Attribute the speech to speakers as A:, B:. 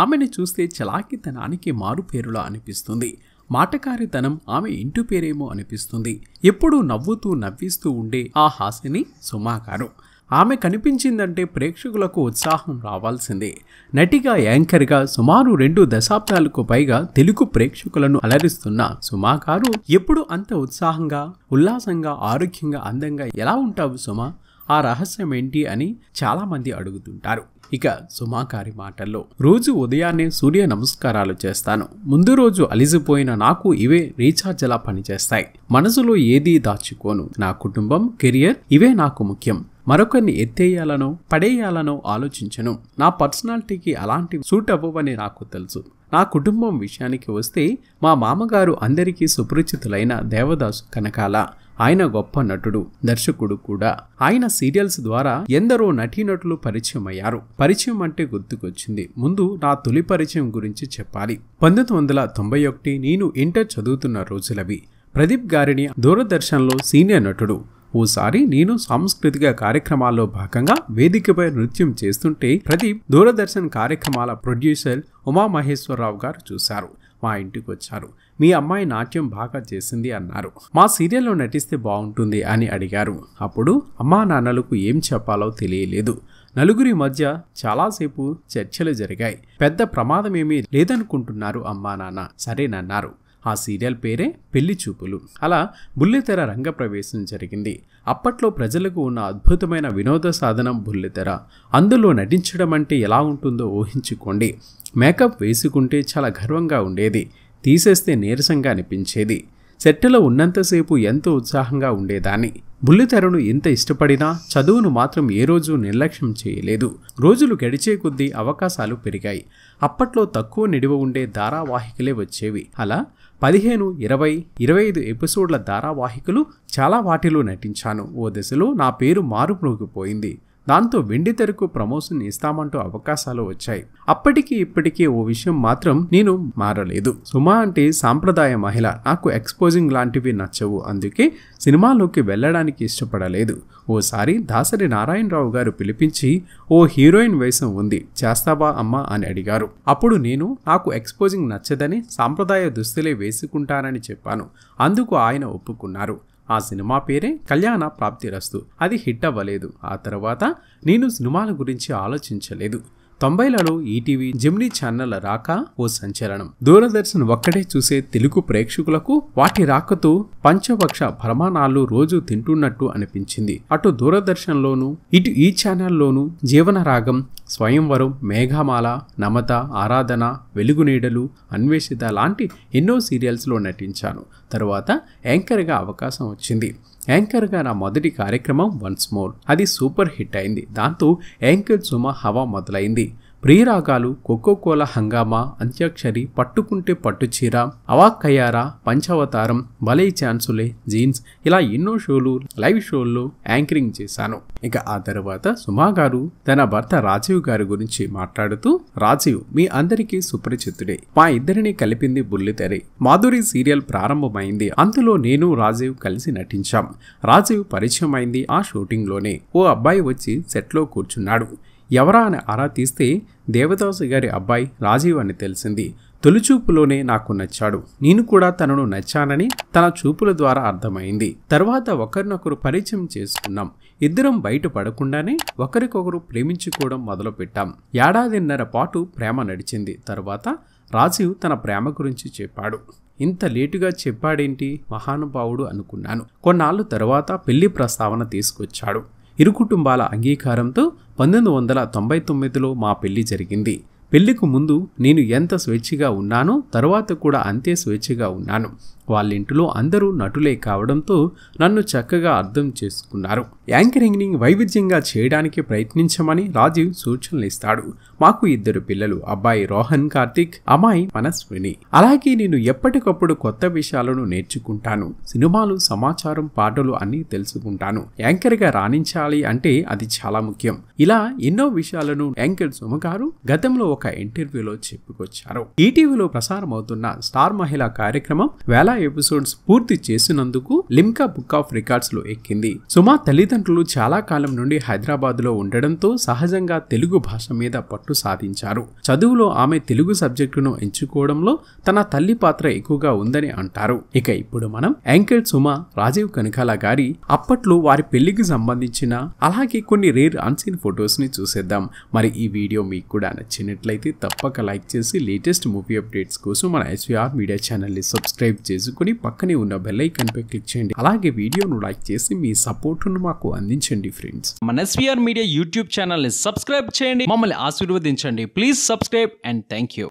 A: ఆమెను చూస్తే చలాకితనానికి మారుపేరులా అనిపిస్తుంది మాటకారితనం ఆమె ఇంటి పేరేమో అనిపిస్తుంది ఎప్పుడూ నవ్వుతూ నవ్విస్తూ ఉండే ఆ హాసిని సుమాకారు ఆమె కనిపించిందంటే ప్రేక్షకులకు ఉత్సాహం రావాల్సిందే నటిగా యాంకర్గా సుమారు రెండు దశాబ్దాలకు పైగా తెలుగు ప్రేక్షకులను అలరిస్తున్న సుమాకారు ఎప్పుడు అంత ఉత్సాహంగా ఉల్లాసంగా ఆరోగ్యంగా అందంగా ఎలా ఉంటావు సుమా ఆ రహస్యం ఏంటి అని చాలామంది అడుగుతుంటారు ఇక సుమాకారి మాటల్లో రోజు ఉదయాన్నే సూర్య నమస్కారాలు చేస్తాను ముందు రోజు అలిసిపోయిన నాకు ఇవే రీఛార్జ్ ఎలా పనిచేస్తాయి మనసులో ఏదీ దాచుకోను నా కుటుంబం కెరియర్ ఇవే నాకు ముఖ్యం మరొకరిని ఎత్తేయాలనో పడేయాలనో ఆలోచించను నా పర్సనాలిటీకి అలాంటివి సూట్ అవ్వవని నాకు తెలుసు నా కుటుంబం విషయానికి వస్తే మా మామగారు అందరికీ సుపరిచితులైన దేవదాసు కనకాల ఆయన గొప్ప నటుడు దర్శకుడు కూడా ఆయన సీరియల్స్ ద్వారా ఎందరో నటీనటులు పరిచయం అయ్యారు పరిచయం అంటే గుర్తుకొచ్చింది ముందు నా తొలి పరిచయం గురించి చెప్పాలి పంతొమ్మిది వందల తొంభై ఒకటి నేను ఇంటర్ చదువుతున్న రోజులవి ప్రదీప్ గారిని దూరదర్శన్లో సీనియర్ నటుడు ఓసారి నేను సాంస్కృతిక కార్యక్రమాల్లో భాగంగా వేదికపై నృత్యం చేస్తుంటే ప్రదీప్ దూరదర్శన్ కార్యక్రమాల ప్రొడ్యూసర్ ఉమామహేశ్వరరావు గారు చూశారు మా ఇంటికి వచ్చారు మీ అమ్మాయి నాట్యం బాగా చేసింది అన్నారు మా సీరియల్లో నటిస్తే బాగుంటుంది అని అడిగారు అప్పుడు అమ్మా నాన్నలకు ఏం చెప్పాలో తెలియలేదు నలుగురి మధ్య చాలాసేపు చర్చలు జరిగాయి పెద్ద ప్రమాదమేమీ లేదనుకుంటున్నారు అమ్మా నాన్న సరేనన్నారు ఆ సీరియల్ పేరే పెళ్లి చూపులు అలా బుల్లితెర రంగప్రవేశం జరిగింది అప్పట్లో ప్రజలకు ఉన్న అద్భుతమైన వినోద సాధనం బుల్లితెర అందులో నటించడం అంటే ఎలా ఉంటుందో ఊహించుకోండి మేకప్ వేసుకుంటే చాలా గర్వంగా ఉండేది తీసేస్తే నీరసంగా అనిపించేది సెట్టలో ఉన్నంతసేపు ఎంతో ఉత్సాహంగా ఉండేదాన్ని బుల్లితెరను ఎంత ఇష్టపడినా చదువును మాత్రం ఏ రోజు నిర్లక్ష్యం చేయలేదు రోజులు గడిచే కొద్దీ అవకాశాలు పెరిగాయి అప్పట్లో తక్కువ నిడివ ఉండే ధారావాహికలే వచ్చేవి అలా పదిహేను ఇరవై ఇరవై ఐదు ఎపిసోడ్ల ధారావాహికలు చాలా వాటిలో నటించాను ఓ దశలో నా పేరు మారుమ్రోగిపోయింది దాంతో వెండి తెరకు ప్రమోషన్ ఇస్తామంటూ అవకాశాలు వచ్చాయి అప్పటికి ఇప్పటికీ ఓ విషయం మాత్రం నేను మారలేదు సుమా అంటే సాంప్రదాయ మహిళ నాకు ఎక్స్పోజింగ్ లాంటివి నచ్చవు అందుకే సినిమాలోకి వెళ్ళడానికి ఇష్టపడలేదు ఓసారి దాసరి నారాయణరావు గారు పిలిపించి ఓ హీరోయిన్ వేషం ఉంది చేస్తావా అమ్మా అని అడిగారు అప్పుడు నేను నాకు ఎక్స్పోజింగ్ నచ్చదని సాంప్రదాయ దుస్తులే వేసుకుంటానని చెప్పాను అందుకు ఆయన ఒప్పుకున్నారు ఆ సినిమా పేరే కళ్యాణ ప్రాప్తి రస్తు అది హిట్ అవ్వలేదు ఆ తర్వాత నేను సినిమాల గురించి ఆలోచించలేదు తొంభైలలో ఈటీవీ జిమ్నీ ఛానళ్ల రాక ఓ సంచలనం దూరదర్శన్ ఒక్కటే చూసే తెలుగు ప్రేక్షకులకు వాటి రాకతో పంచపక్ష ప్రమాణాలు రోజు తింటున్నట్టు అనిపించింది అటు లోను ఇటు ఈ ఛానల్లోనూ రాగం స్వయంవరం మేఘమాల నమత ఆరాధన వెలుగునీడలు అన్వేషిత లాంటి ఎన్నో సీరియల్స్లో నటించాను తరువాత యాంకర్గా అవకాశం వచ్చింది యాంకర్గా నా మొదటి కార్యక్రమం వన్స్ మోర్ అది సూపర్ హిట్ అయింది దాంతో యాంకర్ సుమ హవా మొదలైంది ప్రియరాగాలు కోకోకోల హంగామా అంత్యాక్షరి పట్టుకుంటే పట్టుచీర అవాక్కయారా పంచావతారం బలై ఛాన్సులే జీన్స్ ఇలా ఎన్నో షోలు లైవ్ షోల్లో యాంకరింగ్ చేశాను ఇక ఆ తర్వాత సుమా గారు తన భర్త రాజీవ్ గారి గురించి మాట్లాడుతూ రాజీవ్ మీ అందరికీ సుపరిచితుడే మా ఇద్దరిని కలిపింది బుల్లితెరి మాధురి సీరియల్ ప్రారంభమైంది అందులో నేను రాజీవ్ కలిసి నటించాం రాజీవ్ పరిచయం అయింది ఆ షూటింగ్లోనే ఓ అబ్బాయి వచ్చి సెట్లో కూర్చున్నాడు ఎవరా అని ఆరా తీస్తే దేవదాసు గారి అబ్బాయి రాజీవ్ అని తెలిసింది తొలిచూపులోనే నాకు నచ్చాడు నేను కూడా తనను నచ్చానని తన చూపుల ద్వారా అర్థమైంది తర్వాత ఒకరినొకరు పరిచయం చేసుకున్నాం ఇద్దరం బయట పడకుండానే ఒకరికొకరు ప్రేమించుకోవడం మొదలుపెట్టాం ఏడాదిన్నర పాటు ప్రేమ నడిచింది తర్వాత రాజీవ్ తన ప్రేమ గురించి చెప్పాడు ఇంత లేటుగా చెప్పాడేంటి మహానుభావుడు అనుకున్నాను కొన్నాళ్ళు తర్వాత పెళ్లి ప్రస్తావన తీసుకొచ్చాడు ఇరు కుటుంబాల అంగీకారంతో పంతొమ్మిది వందల తొంభై తొమ్మిదిలో మా పెళ్లి జరిగింది పెళ్లికు ముందు నేను ఎంత స్వేచ్ఛగా ఉన్నానో తర్వాత కూడా అంతే స్వేచ్ఛగా ఉన్నాను వాళ్ళ ఇంటిలో అందరూ నటులే కావడంతో నన్ను చక్కగా అర్థం చేసుకున్నారు యాంకరింగ్ని వైవిధ్యంగా చేయడానికి ప్రయత్నించమని రాజీవ్ సూచనలు ఇస్తాడు మాకు ఇద్దరు పిల్లలు అబ్బాయి రోహన్ కార్తిక్ అమ్మాయి మనస్విని అలాగే నేను ఎప్పటికప్పుడు కొత్త విషయాలను నేర్చుకుంటాను సినిమాలు సమాచారం పాటలు అన్ని తెలుసుకుంటాను గా రాణించాలి అంటే అది చాలా ముఖ్యం ఇలా ఎన్నో విషయాలను యాంకర్ సుమ గారు గతంలో ఒక ఇంటర్వ్యూలో చెప్పుకొచ్చారు ఈటీవీలో ప్రసారమవుతున్న స్టార్ మహిళ కార్యక్రమం వేలా ఎపిసోడ్స్ పూర్తి చేసినందుకు లిమ్కా బుక్ ఆఫ్ రికార్డ్స్ లో ఎక్కింది సుమా తల్లిదండ్రులు చాలా కాలం నుండి హైదరాబాద్ లో ఉండడంతో సహజంగా తెలుగు భాష మీద పట్టు సాధించారు చదువులో ఆమె తెలుగు సబ్జెక్టును ఎంచుకోవడంలో తన తల్లి పాత్ర ఎక్కువగా ఉందని అంటారు ఇక ఇప్పుడు మనం యాంకిల్ సుమా రాజీవ్ కనకాల గారి అప్పట్లో వారి పెళ్లికి సంబంధించిన అలాగే కొన్ని రేర్ అన్సీన్ ఫొటోస్ ని చూసేద్దాం మరి ఈ వీడియో మీకు కూడా నచ్చినట్లయితే తప్పక లైక్ చేసి లేటెస్ట్ మూవీ అప్డేట్స్ కోసం మన ఎస్వీఆర్ మీడియా ఛానల్ని సబ్స్క్రైబ్ చేసి తీసుకుని పక్కనే ఉన్న బెల్ ఐకాన్పై క్లిక్ చేయండి అలాగే వీడియోను లైక్ చేసి మీ ను మాకు అందించండి ఫ్రెండ్స్ మన ఎస్వీఆర్ మీడియా యూట్యూబ్ ఛానల్ని సబ్స్క్రైబ్ చేయండి మమ్మల్ని ఆశీర్వదించండి please subscribe and thank you